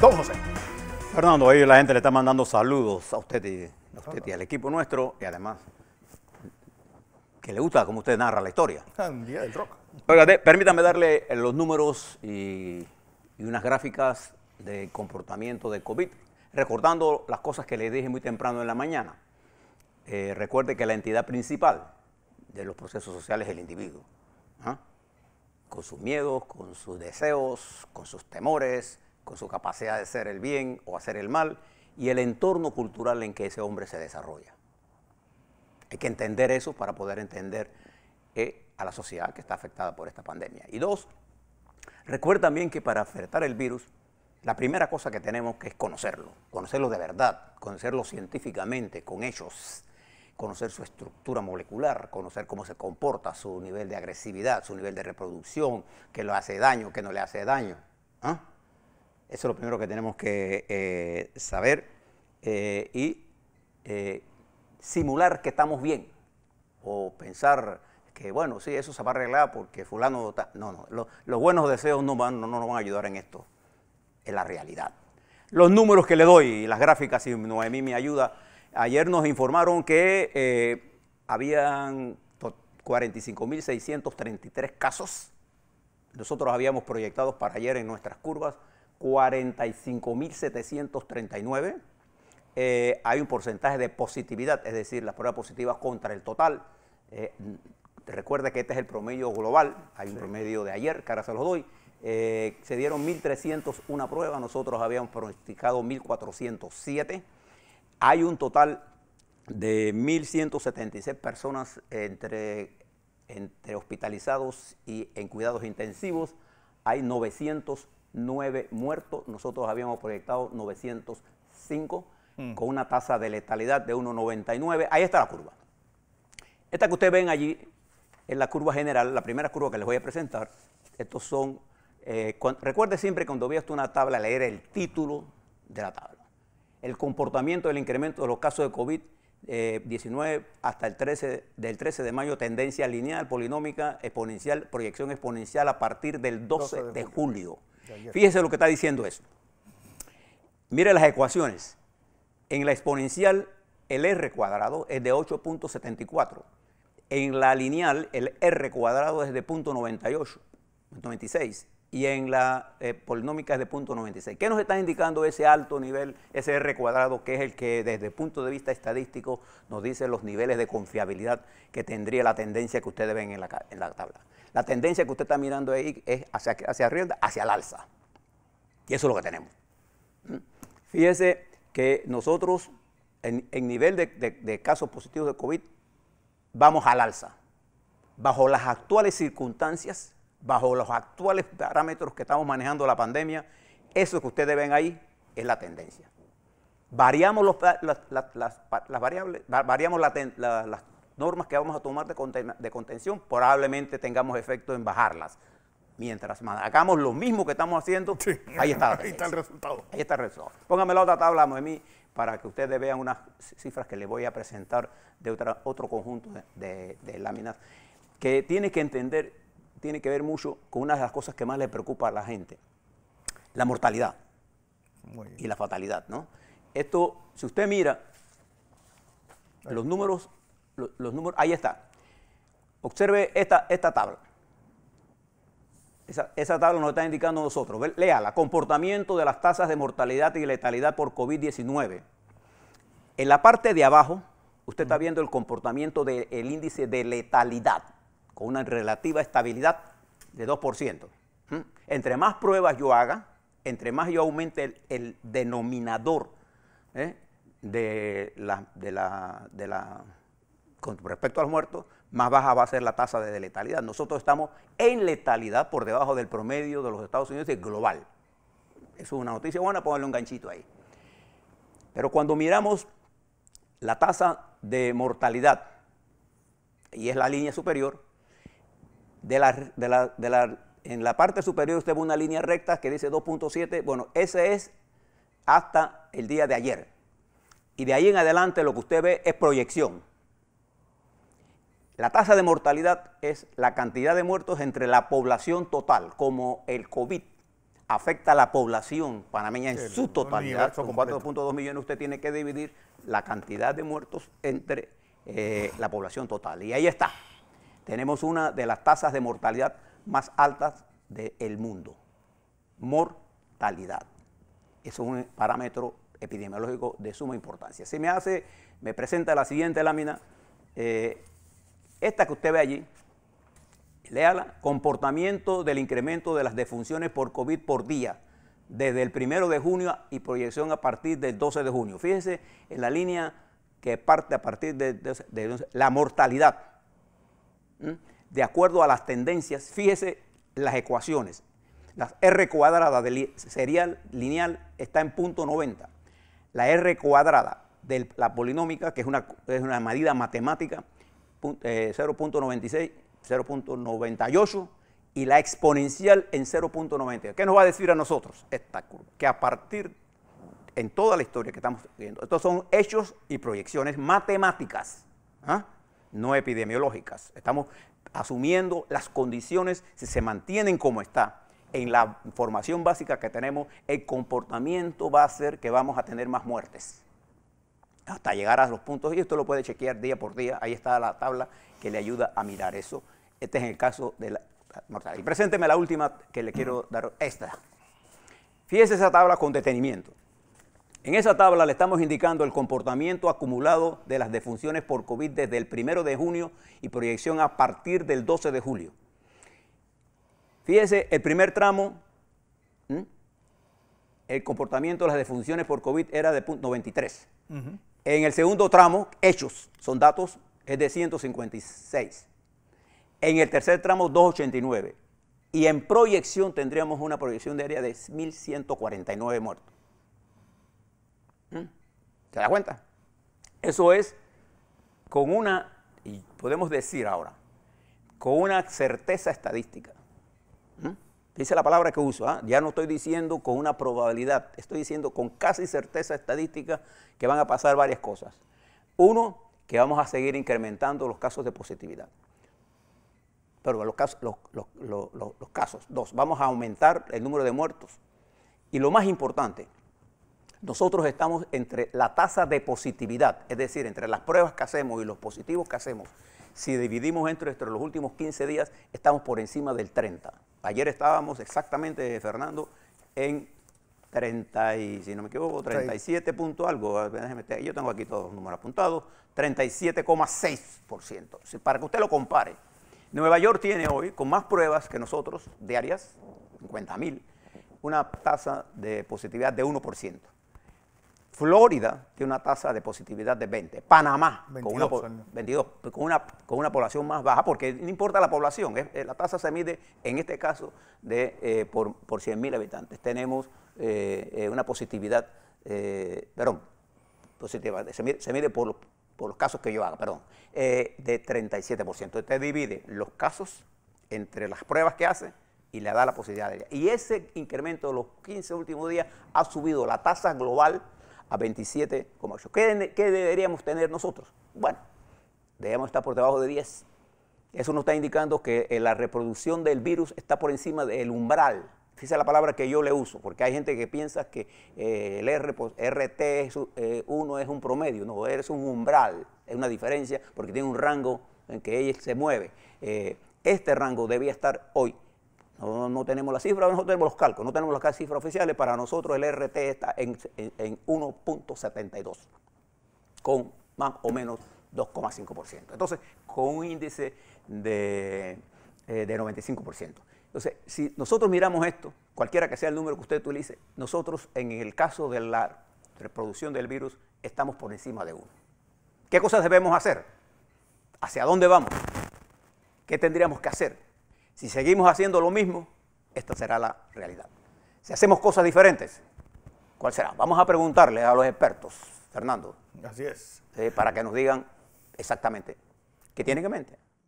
Don José. Fernando, ahí la gente le está mandando saludos a usted y, al equipo nuestro y además que le gusta cómo usted narra la historia. Ah, día del permítame darle los números y, unas gráficas de comportamiento de COVID, recordando las cosas que le dije muy temprano en la mañana. Eh, recuerde que la entidad principal de los procesos sociales es el individuo, ¿ah? con sus miedos, con sus deseos, con sus temores, con su capacidad de hacer el bien o hacer el mal y el entorno cultural en que ese hombre se desarrolla. Hay que entender eso para poder entender eh, a la sociedad que está afectada por esta pandemia. Y dos, recuerda también que para afectar el virus, la primera cosa que tenemos que es conocerlo, conocerlo de verdad, conocerlo científicamente, con ellos, conocer su estructura molecular, conocer cómo se comporta, su nivel de agresividad, su nivel de reproducción, qué lo hace daño, qué no le hace daño. ¿Ah? Eso es lo primero que tenemos que eh, saber eh, y eh, simular que estamos bien o pensar que bueno, sí, eso se va a arreglar porque fulano... No, no, los buenos deseos no, van, no, nos van a ayudar en esto, en la realidad. Los números que le doy, y las gráficas, si Noemí me ayuda, ayer nos informaron que habían 45.633 casos. Nosotros habíamos proyectado para ayer en nuestras curvas 45.739. Eh, hay un porcentaje de positividad, es decir, las pruebas positivas contra el total. Eh, recuerda que este es el promedio global, hay un promedio de ayer, cara se los doy. Eh, se dieron 1.301 pruebas, nosotros habíamos pronosticado 1.407. Hay un total de 1.176 personas entre, entre hospitalizados y en cuidados intensivos. Hay 900 9 muertos. Nosotros habíamos proyectado 905 mm. con una tasa de letalidad de 1,99. Ahí está la curva. Esta que ustedes ven allí es la curva general, la primera curva que les voy a presentar. Estos son, eh, recuerde siempre cuando veas una tabla leer el título de la tabla. El comportamiento del incremento de los casos de COVID 19 eh, hasta el 13, del 13 de mayo, tendencia lineal, polinómica, exponencial, proyección exponencial a partir del 12, De julio. Fíjese lo que está diciendo eso. Mire las ecuaciones. En la exponencial, el r cuadrado es de 8.74. En la lineal, el r cuadrado es de 0.98, 96 y en la eh, polinómica es de punto 96. ¿Qué nos está indicando ese alto nivel, ese R cuadrado, que es el que desde el punto de vista estadístico nos dice los niveles de confiabilidad que tendría la tendencia que ustedes ven en la, tabla? La tendencia que usted está mirando ahí es hacia, hacia arriba, hacia el alza. Y eso es lo que tenemos. ¿Mm? Fíjese que nosotros, en, nivel de, de casos positivos de COVID, vamos al alza. Bajo las actuales circunstancias, bajo los actuales parámetros que estamos manejando la pandemia, eso que ustedes ven ahí es la tendencia. Variamos las, variables, variamos las normas que vamos a tomar de, contención, probablemente tengamos efecto en bajarlas. Mientras hagamos lo mismo que estamos haciendo, ahí está. el resultado. Ahí está el resultado. Póngame la otra tabla, Moemí, para que ustedes vean unas cifras que les voy a presentar de otro conjunto de, de láminas, que tiene que entender tiene que ver mucho con una de las cosas que más le preocupa a la gente, la mortalidad y la fatalidad, ¿no? Esto, si usted mira los números, los, números, ahí está. Observe esta, esta tabla. Esa, tabla nos está indicando nosotros. la comportamiento de las tasas de mortalidad y letalidad por COVID-19. En la parte de abajo, usted está mm. viendo el comportamiento del índice de letalidad con una relativa estabilidad de 2%. ¿Mm? Entre más pruebas yo haga, entre más yo aumente el, denominador ¿eh? de, la, de, la, de la, con respecto a los muertos, más baja va a ser la tasa de letalidad. Nosotros estamos en letalidad por debajo del promedio de los Estados Unidos y global. es una noticia buena, ponerle un ganchito ahí. Pero cuando miramos la tasa de mortalidad, y es la línea superior, en la parte superior usted ve una línea recta que dice 2.7, bueno, ese es hasta el día de ayer. Y de ahí en adelante lo que usted ve es proyección. La tasa de mortalidad es la cantidad de muertos entre la población total, como el COVID afecta a la población panameña en su totalidad, con 4.2 millones usted tiene que dividir la cantidad de muertos entre eh, la población total. Y ahí está tenemos una de las tasas de mortalidad más altas del mundo. Mortalidad. es un parámetro epidemiológico de suma importancia. Si me hace, me presenta la siguiente lámina, eh, esta que usted ve allí, léala, comportamiento del incremento de las defunciones por COVID por día, desde el primero de junio y proyección a partir del 12 de junio. Fíjense en la línea que parte a partir de, de la mortalidad de acuerdo a las tendencias, fíjese las ecuaciones. La R cuadrada del serial lineal está en punto 90. La R cuadrada de la polinómica, que es una, es una medida matemática, 0.96, 0.98 eh, y la exponencial en 0.90. ¿Qué nos va a decir a nosotros esta curva? Que a partir en toda la historia que estamos viendo, estos son hechos y proyecciones matemáticas. ¿ah? no epidemiológicas. Estamos asumiendo las condiciones, si se mantienen como está, en la formación básica que tenemos, el comportamiento va a ser que vamos a tener más muertes hasta llegar a los puntos y esto lo puede chequear día por día, ahí está la tabla que le ayuda a mirar eso. Este es el caso de la mortalidad. Presénteme la última que le quiero dar, esta. Fíjese esa tabla con detenimiento. En esa tabla le estamos indicando el comportamiento acumulado de las defunciones por COVID desde el 1 de junio y proyección a partir del 12 de julio. Fíjese, el primer tramo, el comportamiento de las defunciones por COVID era de 93. En el segundo tramo, hechos, son datos, es de 156. En el tercer tramo, 289. Y en proyección tendríamos una proyección diaria de 1.149 muertos. ¿Se ¿Mm? da cuenta? Eso es con una, y podemos decir ahora, con una certeza estadística. ¿Mm? Dice la palabra que uso, ¿ah? ya no estoy diciendo con una probabilidad, estoy diciendo con casi certeza estadística que van a pasar varias cosas. Uno, que vamos a seguir incrementando los casos de positividad. Pero los casos. Dos, vamos a aumentar el número de muertos. Y lo más importante, nosotros estamos entre la tasa de positividad, es decir, entre las pruebas que hacemos y los positivos que hacemos. Si dividimos entre, los últimos 15 días, estamos por encima del 30. Ayer estábamos exactamente, Fernando, en 30 y, si no me equivoco, 37 punto algo, yo tengo aquí todos los números apuntados, 37,6%. Para que usted lo compare, Nueva York tiene hoy, con más pruebas que nosotros, diarias, 50.000, una tasa de positividad de 1%. Florida tiene una tasa de positividad de 20. Panamá, con, una, con, una, población más baja, porque no importa la población, eh, la tasa se mide en este caso de, eh, por, por 100.000 habitantes. Tenemos eh, una positividad, perdón, positiva, se mide, por, por, los casos que yo haga, perdón, de 37%. Usted divide los casos entre las pruebas que hace y le da la posibilidad de Y ese incremento de los 15 últimos días ha subido la tasa global a 27,8. ¿Qué, deberíamos tener nosotros? Bueno, debemos estar por debajo de 10. Eso nos está indicando que eh, la reproducción del virus está por encima del umbral. es la palabra que yo le uso, porque hay gente que piensa que eh, el RT1 pues, eh, es un promedio, no, es un umbral, es una diferencia porque tiene un rango en que ella se mueve. este rango debía estar hoy no, tenemos la cifra, nosotros tenemos los cálculos, no tenemos las cifras oficiales. Para nosotros el RT está en, 1.72, con más o menos 2,5%. Entonces, con un índice de, eh, de 95%. Entonces, si nosotros miramos esto, cualquiera que sea el número que usted utilice, nosotros en el caso de la reproducción del virus estamos por encima de uno. ¿Qué cosas debemos hacer? ¿Hacia dónde vamos? ¿Qué tendríamos que hacer? Si seguimos haciendo lo mismo, esta será la realidad. Si hacemos cosas diferentes, ¿cuál será? Vamos a preguntarle a los expertos, Fernando. Así es. para que nos digan exactamente qué tienen en mente.